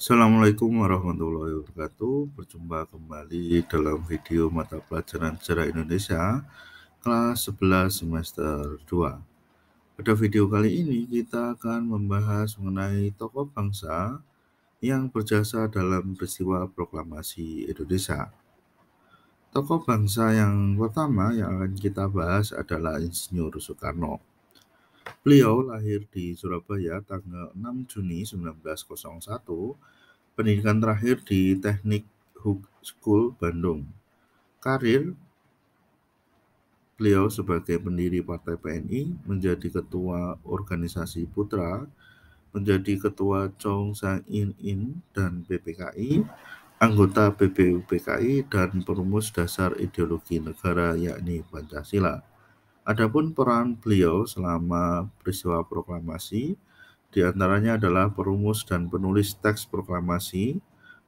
Assalamualaikum warahmatullahi wabarakatuh. Berjumpa kembali dalam video mata pelajaran sejarah Indonesia kelas 11 semester 2. Pada video kali ini kita akan membahas mengenai tokoh bangsa yang berjasa dalam peristiwa proklamasi Indonesia. Tokoh bangsa yang pertama yang akan kita bahas adalah Insinyur Soekarno. Beliau lahir di Surabaya tanggal 6 Juni 1901, pendidikan terakhir di Teknik School Bandung. Karir beliau sebagai pendiri Partai PNI, menjadi ketua organisasi Putra, menjadi ketua Chong Sang In In dan PPKI, anggota BBUPKI dan perumus dasar ideologi negara yakni Pancasila. Adapun peran beliau selama peristiwa proklamasi diantaranya adalah perumus dan penulis teks proklamasi,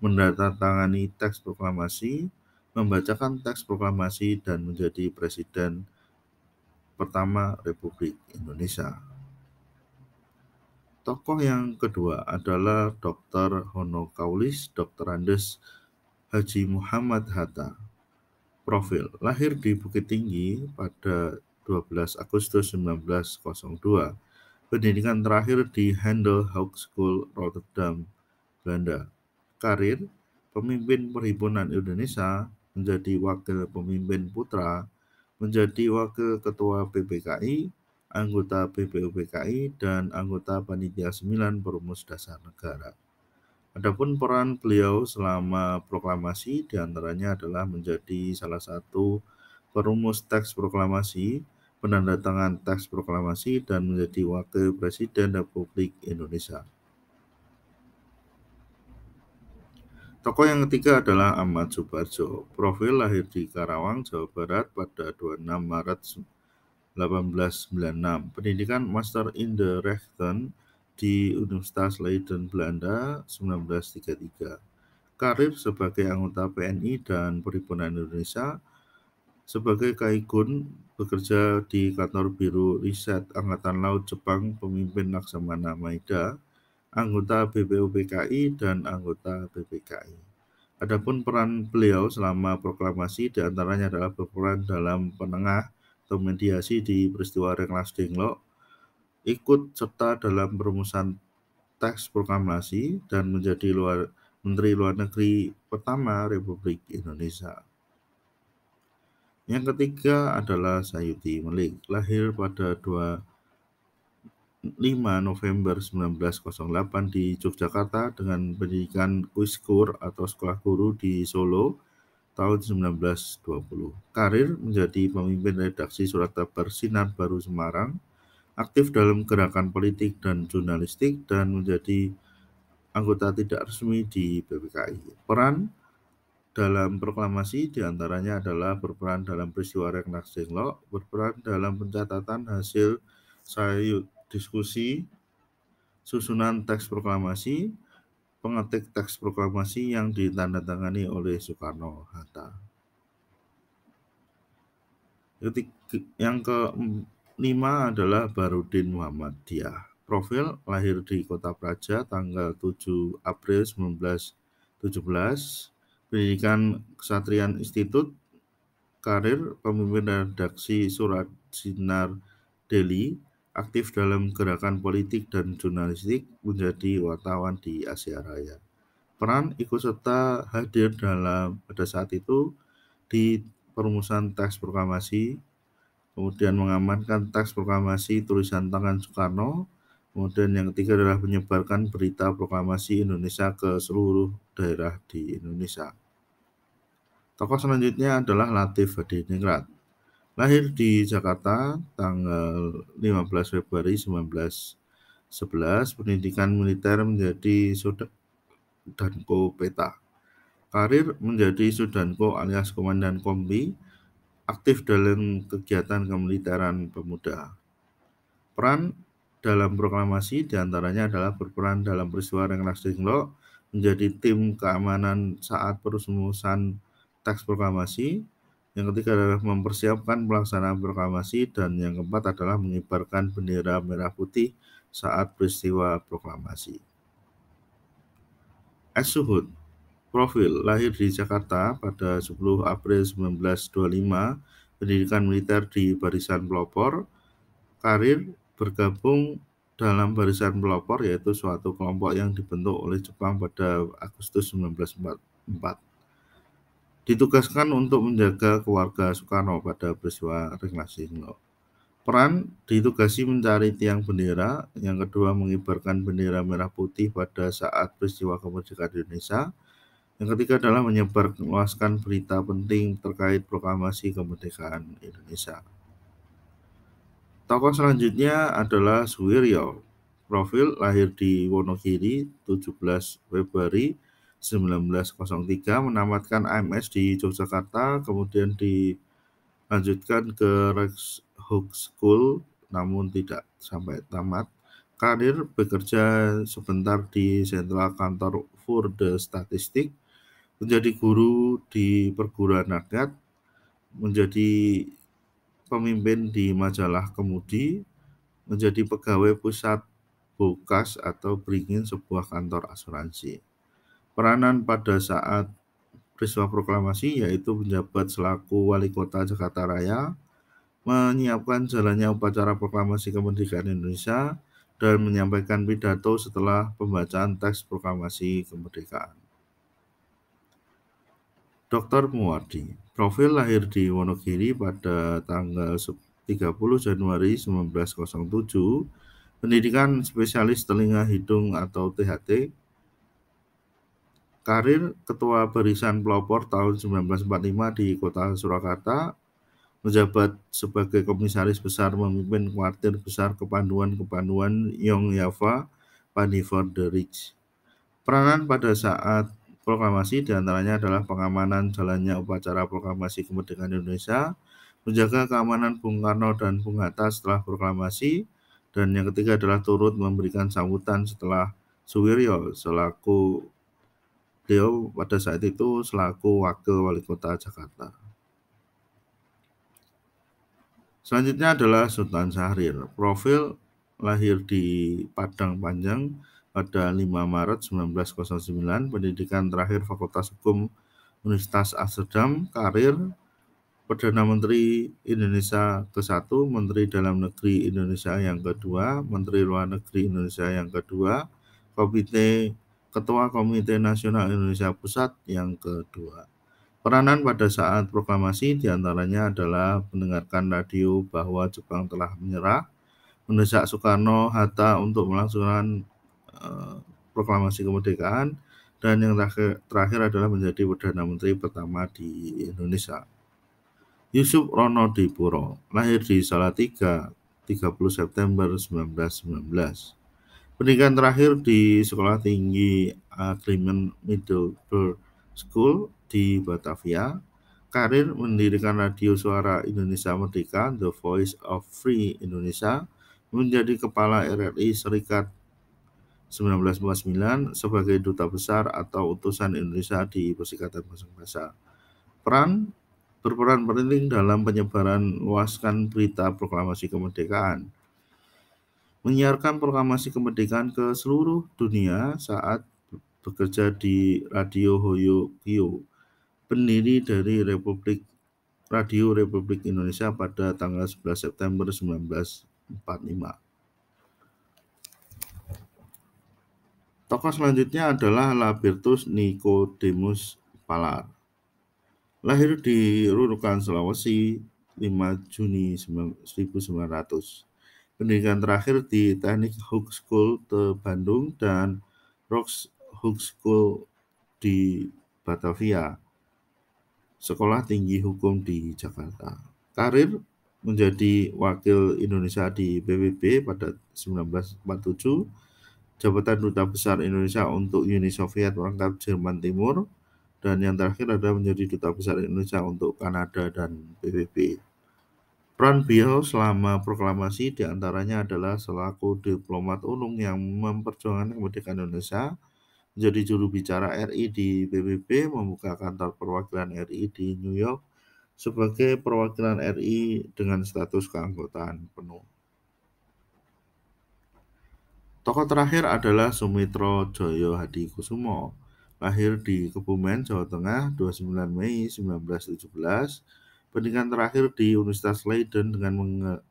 mendatangani teks proklamasi, membacakan teks proklamasi dan menjadi presiden pertama Republik Indonesia. Tokoh yang kedua adalah Dr. Hono Kaulis Dr. Andes Haji Muhammad Hatta. Profil lahir di Bukit Tinggi pada 12 Agustus 1902. Pendidikan terakhir di Handel Haug School, Rotterdam, Belanda. Karir, pemimpin perhimpunan Indonesia, menjadi wakil pemimpin putra, menjadi wakil ketua PPKI, anggota PPUPKI, dan anggota Panitia 9 Perumus Dasar Negara. Adapun peran beliau selama proklamasi diantaranya adalah menjadi salah satu perumus teks proklamasi, penandatangan teks proklamasi dan menjadi wakil presiden Republik Indonesia. Tokoh yang ketiga adalah Ahmad Subarjo. Profil lahir di Karawang, Jawa Barat pada 26 Maret 1896. Pendidikan Master in the Rechten di Universitas Leiden, Belanda 1933. Karir sebagai anggota PNI dan Perhimpunan Indonesia sebagai kaikun, bekerja di kantor biru Riset Angkatan Laut Jepang pemimpin Laksamana Maeda, anggota BPUPKI, dan anggota BPKI. Adapun peran beliau selama proklamasi diantaranya adalah berperan dalam penengah atau mediasi di peristiwa Renglas Denglo, ikut serta dalam perumusan teks proklamasi, dan menjadi luar, Menteri Luar Negeri pertama Republik Indonesia. Yang ketiga adalah Sayuti Melik, lahir pada 25 November 1908 di Yogyakarta dengan pendidikan kuiskur atau sekolah guru di Solo tahun 1920. Karir menjadi pemimpin redaksi surat kabar Sinar Baru Semarang, aktif dalam gerakan politik dan jurnalistik dan menjadi anggota tidak resmi di BPKI Peran dalam proklamasi diantaranya adalah berperan dalam peristiwa Reknak Singlo, berperan dalam pencatatan hasil sayut diskusi, susunan teks proklamasi, pengetik teks proklamasi yang ditandatangani oleh Soekarno-Hatta. Yang kelima adalah Barudin Muhammadiyah. Profil lahir di Kota Praja tanggal 7 April 1917 pendidikan Kesatrian Institut karir pemimpin redaksi Surat Sinar Delhi, aktif dalam gerakan politik dan jurnalistik, menjadi wartawan di Asia Raya. Peran ikut serta hadir dalam pada saat itu di perumusan teks proklamasi, kemudian mengamankan teks proklamasi tulisan tangan Soekarno, Kemudian yang ketiga adalah menyebarkan berita proklamasi Indonesia ke seluruh daerah di Indonesia. Tokoh selanjutnya adalah Latif Hadiningrat. Lahir di Jakarta tanggal 15 Februari 1911, pendidikan militer menjadi Sudanko Peta. Karir menjadi Sudanko alias Komandan Kombi, aktif dalam kegiatan kemiliteran pemuda. Peran dalam proklamasi diantaranya adalah berperan dalam peristiwa Rengas Denglo menjadi tim keamanan saat perumusan teks proklamasi, yang ketiga adalah mempersiapkan pelaksanaan proklamasi, dan yang keempat adalah mengibarkan bendera merah putih saat peristiwa proklamasi. S. Suhud, profil lahir di Jakarta pada 10 April 1925, pendidikan militer di barisan pelopor, karir bergabung dalam barisan pelopor yaitu suatu kelompok yang dibentuk oleh Jepang pada Agustus 1944 ditugaskan untuk menjaga keluarga Soekarno pada peristiwa Reklasino. Peran ditugasi mencari tiang bendera, yang kedua mengibarkan bendera merah putih pada saat peristiwa kemerdekaan Indonesia, yang ketiga adalah menyebarluaskan berita penting terkait proklamasi kemerdekaan Indonesia. Tokoh selanjutnya adalah Suwiryo. Profil lahir di Wonogiri 17 Februari 1903 menamatkan AMS di Yogyakarta, kemudian dilanjutkan ke Rex Hook School, namun tidak sampai tamat. Karir bekerja sebentar di Sentral Kantor for the Statistik, menjadi guru di perguruan rakyat, menjadi pemimpin di majalah Kemudi, menjadi pegawai pusat bokas atau beringin sebuah kantor asuransi. Peranan pada saat peristiwa proklamasi yaitu menjabat selaku wali kota Jakarta Raya, menyiapkan jalannya upacara proklamasi kemerdekaan Indonesia, dan menyampaikan pidato setelah pembacaan teks proklamasi kemerdekaan. Dr. Muwardi, profil lahir di Wonogiri pada tanggal 30 Januari 1907, pendidikan spesialis telinga hidung atau THT, Karir Ketua Barisan Pelopor tahun 1945 di Kota Surakarta, menjabat sebagai Komisaris Besar memimpin Kuartir Besar Kepanduan-Kepanduan Yong Yava Pani for Rich. Peranan pada saat proklamasi diantaranya adalah pengamanan jalannya upacara proklamasi kemerdekaan Indonesia, menjaga keamanan Bung Karno dan Bung Hatta setelah proklamasi, dan yang ketiga adalah turut memberikan sambutan setelah Suwiryo selaku Beliau pada saat itu selaku wakil wali kota Jakarta. Selanjutnya adalah Sultan Syahrir. Profil lahir di Padang Panjang pada 5 Maret 1909, pendidikan terakhir Fakultas Hukum Universitas Amsterdam, karir Perdana Menteri Indonesia ke-1, Menteri Dalam Negeri Indonesia yang kedua, Menteri Luar Negeri Indonesia yang kedua, Komite Ketua Komite Nasional Indonesia Pusat yang kedua. Peranan pada saat proklamasi diantaranya adalah mendengarkan radio bahwa Jepang telah menyerah, mendesak Soekarno-Hatta untuk melangsungkan eh, proklamasi kemerdekaan, dan yang terakhir, terakhir adalah menjadi Perdana Menteri pertama di Indonesia. Yusuf Rono Dipuro lahir di Salatiga 30 September 1919 pendidikan terakhir di sekolah tinggi Agreement eh, Middle School di Batavia, karir mendirikan radio suara Indonesia Merdeka, The Voice of Free Indonesia, menjadi kepala RRI Serikat 1959 sebagai duta besar atau utusan Indonesia di Persikatan bangsa Peran berperan penting dalam penyebaran luaskan berita proklamasi kemerdekaan menyiarkan proklamasi kemerdekaan ke seluruh dunia saat bekerja di Radio Hoyokyo, pendiri dari Republik Radio Republik Indonesia pada tanggal 11 September 1945. Tokoh selanjutnya adalah Labirtus Nicodemus Palar. Lahir di Rurukan, Sulawesi 5 Juni 1900 pendidikan terakhir di Teknik Hook School di Bandung dan Rocks Hook School di Batavia. Sekolah Tinggi Hukum di Jakarta. Karir menjadi wakil Indonesia di PBB pada 1947, jabatan duta besar Indonesia untuk Uni Soviet merangkap Jerman Timur, dan yang terakhir adalah menjadi duta besar Indonesia untuk Kanada dan PBB. Peran beliau selama proklamasi diantaranya adalah selaku diplomat ulung yang memperjuangkan kemerdekaan Indonesia, menjadi juru bicara RI di PBB, membuka kantor perwakilan RI di New York sebagai perwakilan RI dengan status keanggotaan penuh. Tokoh terakhir adalah Sumitro Joyo Hadi Kusumo, lahir di Kebumen, Jawa Tengah, 29 Mei 1917 Pendidikan terakhir di Universitas Leiden dengan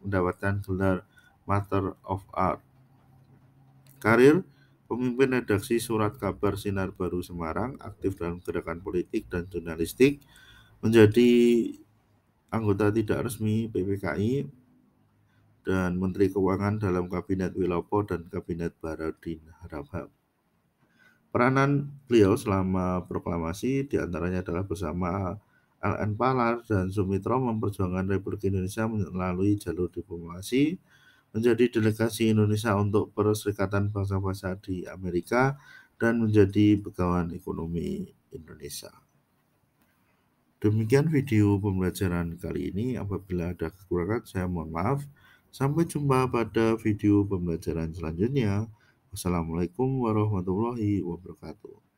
mendapatkan gelar Master of Art. Karir pemimpin redaksi Surat Kabar Sinar Baru Semarang, aktif dalam gerakan politik dan jurnalistik, menjadi anggota tidak resmi PPKI dan Menteri Keuangan dalam Kabinet Wilopo dan Kabinet Baradin Harabab. Peranan beliau selama proklamasi diantaranya adalah bersama LN Palar dan Sumitro memperjuangkan Republik Indonesia melalui jalur diplomasi menjadi delegasi Indonesia untuk Perserikatan Bangsa-Bangsa di Amerika dan menjadi pegawai ekonomi Indonesia. Demikian video pembelajaran kali ini. Apabila ada kekurangan, saya mohon maaf. Sampai jumpa pada video pembelajaran selanjutnya. Wassalamualaikum warahmatullahi wabarakatuh.